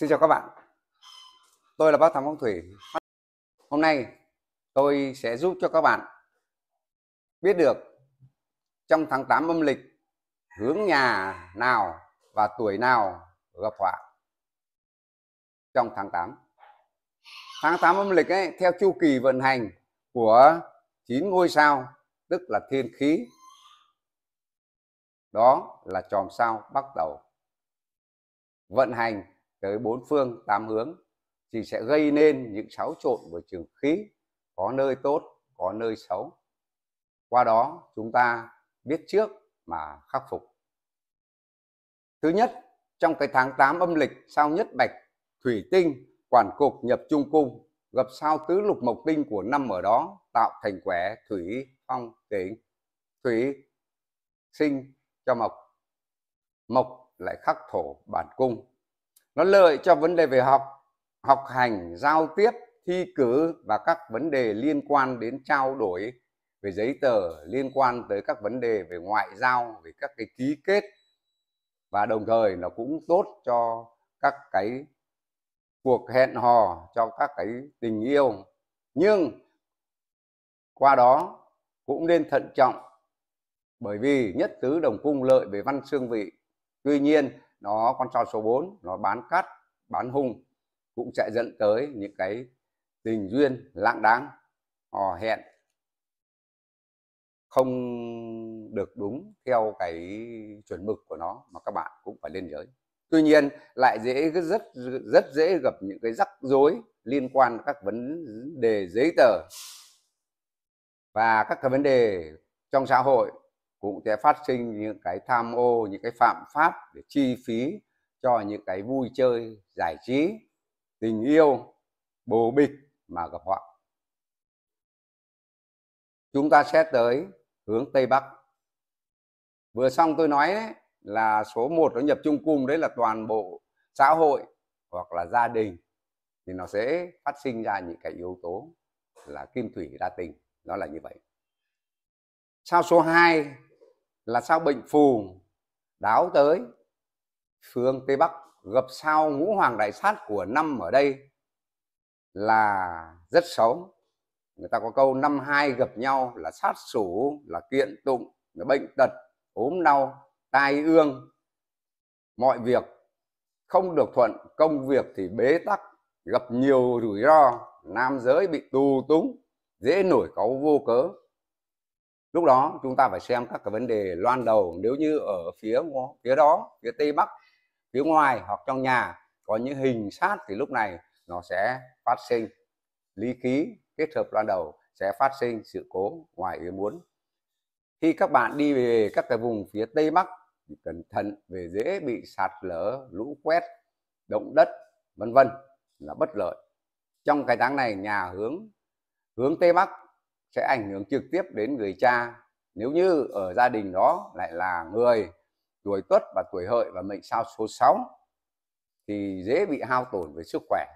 Xin chào các bạn, tôi là bác Thám Phong Thủy. Hôm nay tôi sẽ giúp cho các bạn biết được trong tháng 8 âm lịch hướng nhà nào và tuổi nào gặp họa trong tháng 8. Tháng 8 âm lịch ấy, theo chu kỳ vận hành của 9 ngôi sao tức là thiên khí đó là chòm sao bắt đầu vận hành tới bốn phương tám hướng thì sẽ gây nên những xáo trộn của trường khí có nơi tốt có nơi xấu qua đó chúng ta biết trước mà khắc phục thứ nhất trong cái tháng 8 âm lịch sao nhất bạch thủy tinh quản cục nhập trung cung gặp sao tứ lục mộc tinh của năm ở đó tạo thành quẻ thủy phong tính thủy sinh cho mộc mộc lại khắc thổ bản cung nó lợi cho vấn đề về học học hành giao tiếp thi cử và các vấn đề liên quan đến trao đổi về giấy tờ liên quan tới các vấn đề về ngoại giao về các cái ký kết và đồng thời nó cũng tốt cho các cái cuộc hẹn hò cho các cái tình yêu nhưng qua đó cũng nên thận trọng bởi vì nhất tứ đồng cung lợi về văn xương vị tuy nhiên nó con sao số 4 nó bán cắt bán hung cũng sẽ dẫn tới những cái tình duyên lãng đáng hò hẹn không được đúng theo cái chuẩn mực của nó mà các bạn cũng phải lên giới tuy nhiên lại dễ rất rất dễ gặp những cái rắc rối liên quan các vấn đề giấy tờ và các cái vấn đề trong xã hội cũng sẽ phát sinh những cái tham ô những cái phạm pháp để chi phí cho những cái vui chơi giải trí tình yêu bồ bịch mà gặp họ chúng ta sẽ tới hướng tây bắc vừa xong tôi nói đấy là số 1 nó nhập chung cung đấy là toàn bộ xã hội hoặc là gia đình thì nó sẽ phát sinh ra những cái yếu tố là kim thủy đa tình nó là như vậy sao số 2 là sao bệnh phù đáo tới phương tây bắc gặp sao ngũ hoàng đại sát của năm ở đây là rất xấu người ta có câu năm hai gặp nhau là sát sủ là kiện tụng là bệnh tật ốm đau tai ương mọi việc không được thuận công việc thì bế tắc gặp nhiều rủi ro nam giới bị tù túng dễ nổi cáu vô cớ lúc đó chúng ta phải xem các cái vấn đề loan đầu nếu như ở phía phía đó phía tây bắc phía ngoài hoặc trong nhà có những hình sát thì lúc này nó sẽ phát sinh lý khí kết hợp loan đầu sẽ phát sinh sự cố ngoài ý muốn khi các bạn đi về các cái vùng phía tây bắc thì cẩn thận về dễ bị sạt lở lũ quét động đất vân vân là bất lợi trong cái tháng này nhà hướng hướng tây bắc sẽ ảnh hưởng trực tiếp đến người cha nếu như ở gia đình đó lại là người tuổi tuất và tuổi hợi và mệnh sao số 6 thì dễ bị hao tổn về sức khỏe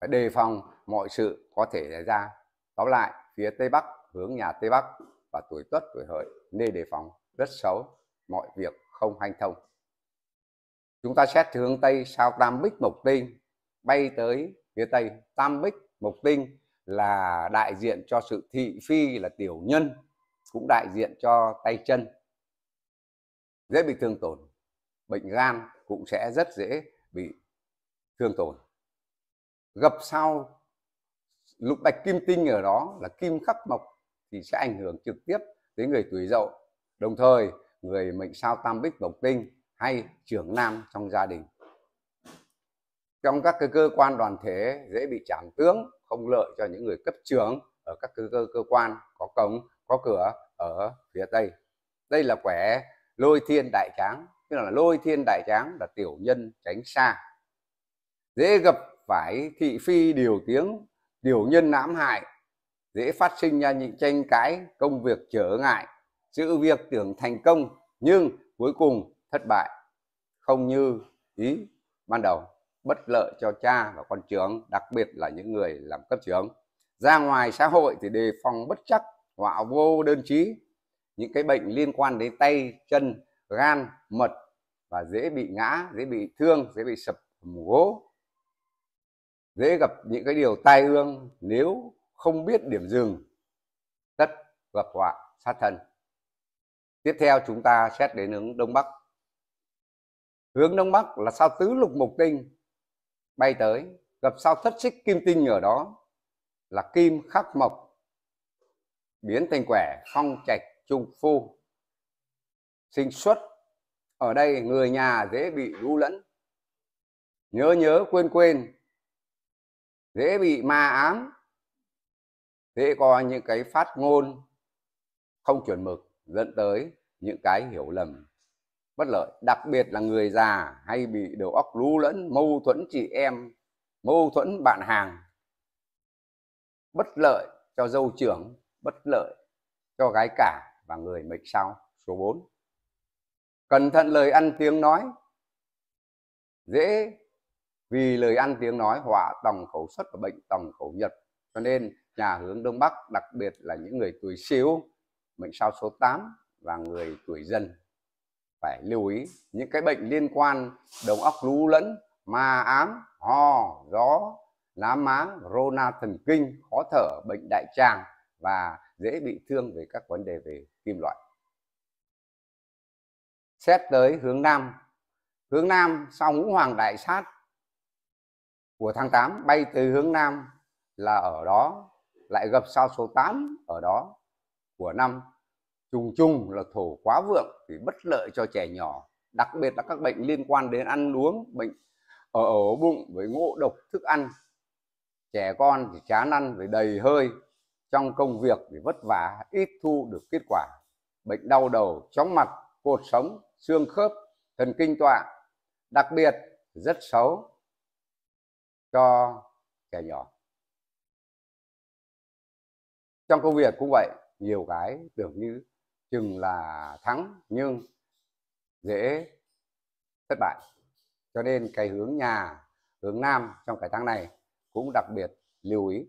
phải đề phòng mọi sự có thể xảy ra tóm lại phía tây bắc hướng nhà tây bắc và tuổi tuất tuổi hợi nên đề phòng rất xấu mọi việc không hanh thông chúng ta xét hướng tây sao tam bích mộc tinh bay tới phía tây tam bích mộc tinh là đại diện cho sự thị phi là tiểu nhân cũng đại diện cho tay chân dễ bị thương tổn bệnh gan cũng sẽ rất dễ bị thương tổn gặp sau lục bạch kim tinh ở đó là kim khắc mộc thì sẽ ảnh hưởng trực tiếp tới người tuổi dậu đồng thời người mệnh sao tam bích bộc tinh hay trưởng nam trong gia đình trong các cái cơ quan đoàn thể dễ bị trảm tướng công lợi cho những người cấp trưởng ở các cơ, cơ, cơ quan có cống có cửa ở phía tây đây là quẻ lôi thiên đại tráng tức là lôi thiên đại tráng là tiểu nhân tránh xa dễ gặp phải thị phi điều tiếng điều nhân hãm hại dễ phát sinh ra những tranh cãi công việc trở ngại sự việc tưởng thành công nhưng cuối cùng thất bại không như ý ban đầu bất lợi cho cha và con trưởng, đặc biệt là những người làm cấp trưởng. Ra ngoài xã hội thì đề phòng bất chắc, họa vô đơn trí, những cái bệnh liên quan đến tay, chân, gan, mật và dễ bị ngã, dễ bị thương, dễ bị sập gỗ, dễ gặp những cái điều tai ương nếu không biết điểm dừng, tất gặp họa sát thân. Tiếp theo chúng ta xét đến hướng Đông Bắc. Hướng Đông Bắc là sao tứ lục mục tinh, bay tới gặp sao thất xích kim tinh ở đó là kim khắc mộc biến thành quẻ phong trạch trung phu sinh xuất ở đây người nhà dễ bị lũ lẫn nhớ nhớ quên quên dễ bị ma ám dễ có những cái phát ngôn không chuẩn mực dẫn tới những cái hiểu lầm bất lợi đặc biệt là người già hay bị đầu óc lú lẫn mâu thuẫn chị em mâu thuẫn bạn hàng bất lợi cho dâu trưởng bất lợi cho gái cả và người mệnh sau số 4 cẩn thận lời ăn tiếng nói dễ vì lời ăn tiếng nói họa tòng khẩu xuất và bệnh tòng khẩu nhật cho nên nhà hướng đông bắc đặc biệt là những người tuổi xíu mệnh sao số 8 và người tuổi dần phải lưu ý những cái bệnh liên quan đầu óc lú lẫn ma ám ho gió lá má rona thần kinh khó thở bệnh đại tràng và dễ bị thương về các vấn đề về kim loại xét tới hướng nam hướng nam sau ngũ hoàng đại sát của tháng 8 bay từ hướng nam là ở đó lại gặp sao số 8 ở đó của năm chung chung là thổ quá vượng thì bất lợi cho trẻ nhỏ đặc biệt là các bệnh liên quan đến ăn uống bệnh ở ổ bụng với ngộ độc thức ăn trẻ con thì chán ăn với đầy hơi trong công việc thì vất vả ít thu được kết quả bệnh đau đầu chóng mặt cột sống xương khớp thần kinh tọa đặc biệt rất xấu cho trẻ nhỏ trong công việc cũng vậy nhiều cái tưởng như chừng là thắng nhưng dễ thất bại cho nên cái hướng nhà hướng nam trong cái tháng này cũng đặc biệt lưu ý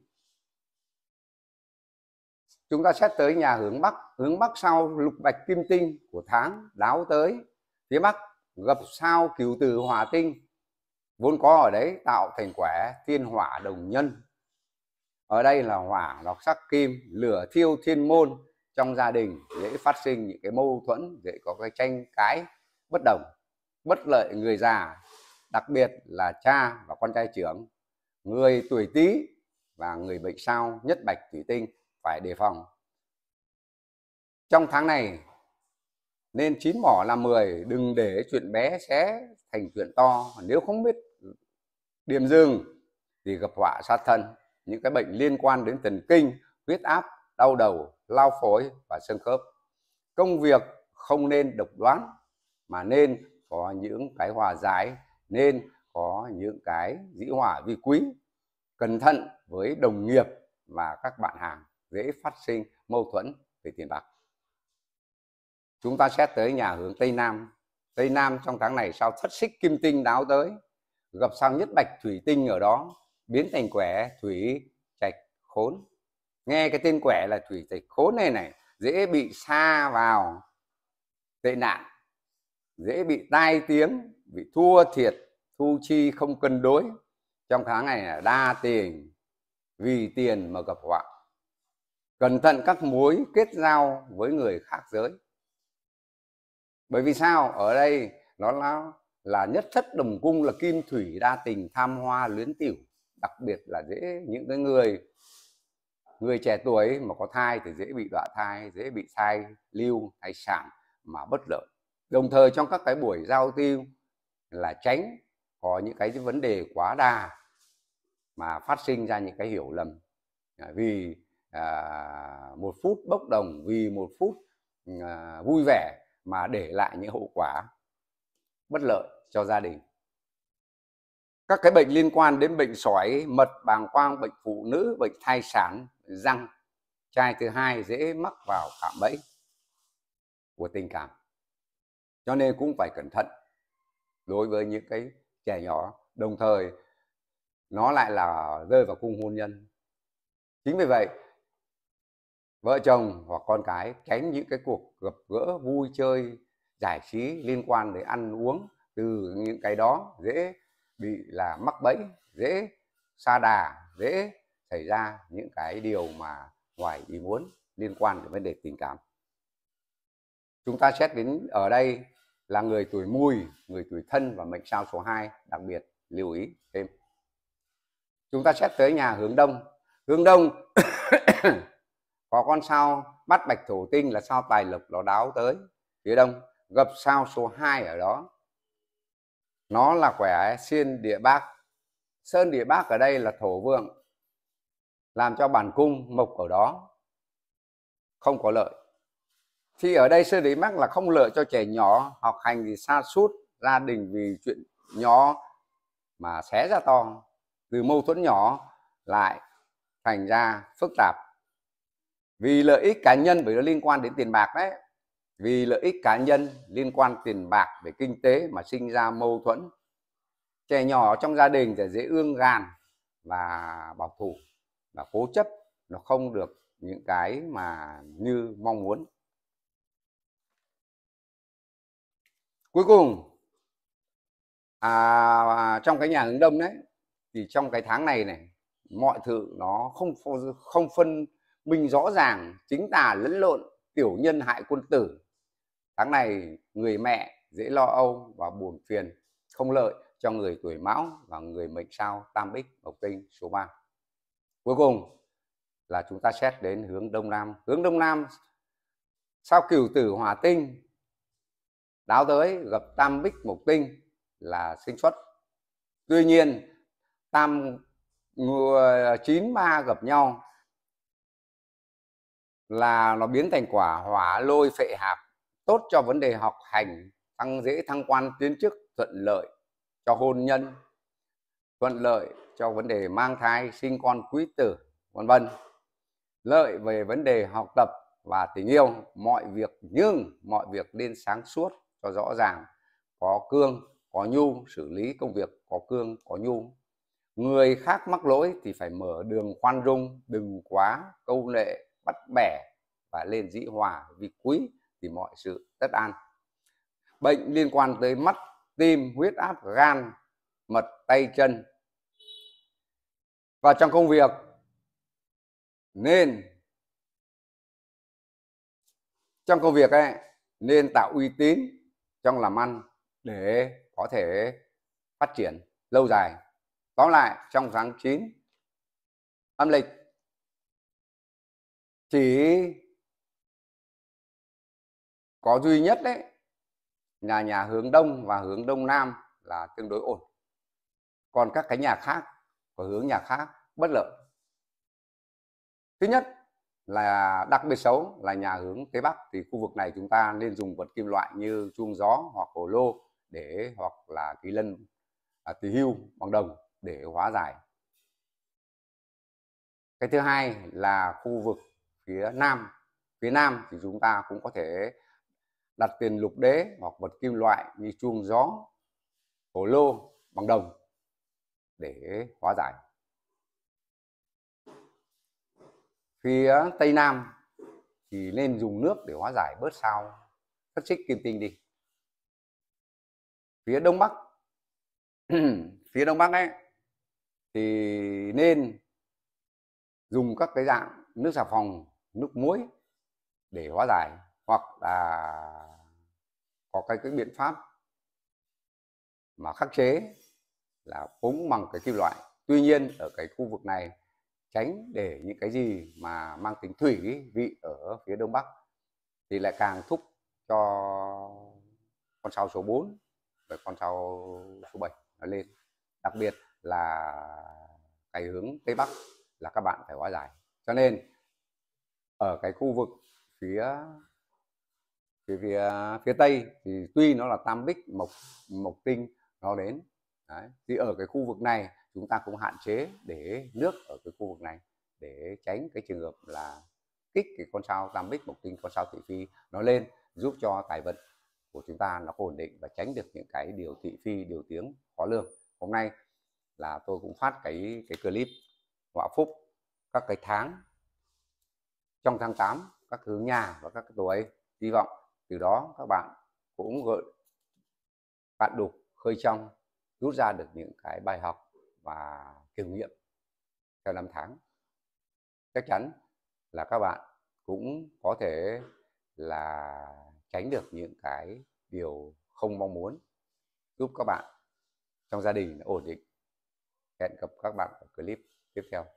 chúng ta xét tới nhà hướng bắc hướng bắc sau lục bạch kim tinh của tháng đáo tới phía bắc gặp sao cửu từ hòa tinh vốn có ở đấy tạo thành quả thiên hỏa đồng nhân ở đây là hỏa lọc sắc kim lửa thiêu thiên môn trong gia đình phát sinh những cái mâu thuẫn dễ có cái tranh cãi bất đồng bất lợi người già đặc biệt là cha và con trai trưởng người tuổi tý và người bệnh sao nhất bạch thủy tinh phải đề phòng trong tháng này nên chín mỏ là 10 đừng để chuyện bé xé thành chuyện to nếu không biết điểm dừng thì gặp họa sát thân những cái bệnh liên quan đến thần kinh huyết áp đau đầu lao phổi và xương khớp công việc không nên độc đoán mà nên có những cái hòa giải nên có những cái dĩ hòa vi quý cẩn thận với đồng nghiệp và các bạn hàng dễ phát sinh mâu thuẫn về tiền bạc chúng ta sẽ tới nhà hướng tây nam tây nam trong tháng này sao thất xích kim tinh đáo tới gặp sao nhất bạch thủy tinh ở đó biến thành quẻ thủy trạch khốn nghe cái tên quẻ là thủy trạch khốn này này dễ bị xa vào tệ nạn dễ bị tai tiếng bị thua thiệt thu chi không cân đối trong tháng này là đa tiền vì tiền mà gặp họa cẩn thận các mối kết giao với người khác giới bởi vì sao ở đây nó là, là nhất thất đồng cung là kim thủy đa tình tham hoa luyến tiểu đặc biệt là dễ những cái người người trẻ tuổi mà có thai thì dễ bị đọa thai dễ bị thai lưu thai sản mà bất lợi đồng thời trong các cái buổi giao tiêu là tránh có những cái vấn đề quá đa mà phát sinh ra những cái hiểu lầm à, vì à, một phút bốc đồng vì một phút à, vui vẻ mà để lại những hậu quả bất lợi cho gia đình các cái bệnh liên quan đến bệnh sỏi mật bàng quang bệnh phụ nữ bệnh thai sản răng trai thứ hai dễ mắc vào cạm bẫy của tình cảm cho nên cũng phải cẩn thận đối với những cái trẻ nhỏ đồng thời nó lại là rơi vào cung hôn nhân chính vì vậy vợ chồng hoặc con cái tránh những cái cuộc gặp gỡ vui chơi giải trí liên quan đến ăn uống từ những cái đó dễ bị là mắc bẫy dễ xa đà dễ xảy ra những cái điều mà ngoài ý muốn liên quan đến vấn đề tình cảm chúng ta xét đến ở đây là người tuổi mùi người tuổi thân và mệnh sao số 2 đặc biệt lưu ý thêm chúng ta xét tới nhà hướng đông hướng đông có con sao bắt bạch thổ tinh là sao tài lộc nó đáo tới phía đông gặp sao số 2 ở đó nó là khỏe xiên địa bác sơn địa bác ở đây là thổ vượng làm cho bản cung mộc ở đó không có lợi thì ở đây sư lý mắc là không lợi cho trẻ nhỏ học hành thì xa sút gia đình vì chuyện nhỏ mà xé ra to từ mâu thuẫn nhỏ lại thành ra phức tạp vì lợi ích cá nhân bởi nó liên quan đến tiền bạc đấy vì lợi ích cá nhân liên quan tiền bạc về kinh tế mà sinh ra mâu thuẫn trẻ nhỏ trong gia đình sẽ dễ ương gàn và bảo thủ và cố chấp nó không được những cái mà như mong muốn cuối cùng à, trong cái nhà hướng đông đấy thì trong cái tháng này này mọi thứ nó không không phân minh rõ ràng chính tà lẫn lộn tiểu nhân hại quân tử tháng này người mẹ dễ lo âu và buồn phiền không lợi cho người tuổi mão và người mệnh sao tam bích mộc tinh số 3 cuối cùng là chúng ta xét đến hướng đông nam hướng đông nam sau cửu tử hỏa tinh đáo tới gặp tam bích mục tinh là sinh xuất tuy nhiên tam chín ba gặp nhau là nó biến thành quả hỏa lôi phệ hạp tốt cho vấn đề học hành tăng dễ thăng quan tiến chức thuận lợi cho hôn nhân thuận lợi cho vấn đề mang thai sinh con quý tử vân vân lợi về vấn đề học tập và tình yêu mọi việc nhưng mọi việc nên sáng suốt cho rõ ràng có cương có nhu xử lý công việc có cương có nhu người khác mắc lỗi thì phải mở đường khoan dung đừng quá câu nệ bắt bẻ và lên dĩ hòa vì quý thì mọi sự tất an bệnh liên quan tới mắt tim huyết áp gan mật tay chân và trong công việc nên trong công việc ấy nên tạo uy tín trong làm ăn để có thể phát triển lâu dài tóm lại trong tháng 9 âm lịch chỉ có duy nhất đấy nhà nhà hướng đông và hướng đông nam là tương đối ổn còn các cái nhà khác và hướng nhà khác bất lợi thứ nhất là đặc biệt xấu là nhà hướng tây bắc thì khu vực này chúng ta nên dùng vật kim loại như chuông gió hoặc hồ lô để hoặc là kỳ lân à, tỳ hưu bằng đồng để hóa giải cái thứ hai là khu vực phía nam phía nam thì chúng ta cũng có thể đặt tiền lục đế hoặc vật kim loại như chuông gió hồ lô bằng đồng để hóa giải phía tây nam thì nên dùng nước để hóa giải bớt sao thất xích kim tinh đi phía đông bắc phía đông bắc ấy thì nên dùng các cái dạng nước xà phòng nước muối để hóa giải hoặc là có cái, cái biện pháp mà khắc chế là ốm bằng cái kim loại tuy nhiên ở cái khu vực này tránh để những cái gì mà mang tính thủy vị ở phía đông bắc thì lại càng thúc cho con sao số 4 và con sao số 7 nó lên đặc biệt là cái hướng tây bắc là các bạn phải hóa giải cho nên ở cái khu vực phía phía phía, phía tây thì tuy nó là tam bích mộc mộc tinh nó đến Đấy. thì ở cái khu vực này chúng ta cũng hạn chế để nước ở cái khu vực này để tránh cái trường hợp là kích cái con sao tam bích mộc tinh con sao thị phi nó lên giúp cho tài vận của chúng ta nó ổn định và tránh được những cái điều thị phi điều tiếng khó lường hôm nay là tôi cũng phát cái cái clip họa phúc các cái tháng trong tháng 8 các hướng nhà và các cái tuổi hy vọng từ đó các bạn cũng gợi bạn đục khơi trong rút ra được những cái bài học và kinh nghiệm theo năm tháng chắc chắn là các bạn cũng có thể là tránh được những cái điều không mong muốn giúp các bạn trong gia đình ổn định hẹn gặp các bạn ở clip tiếp theo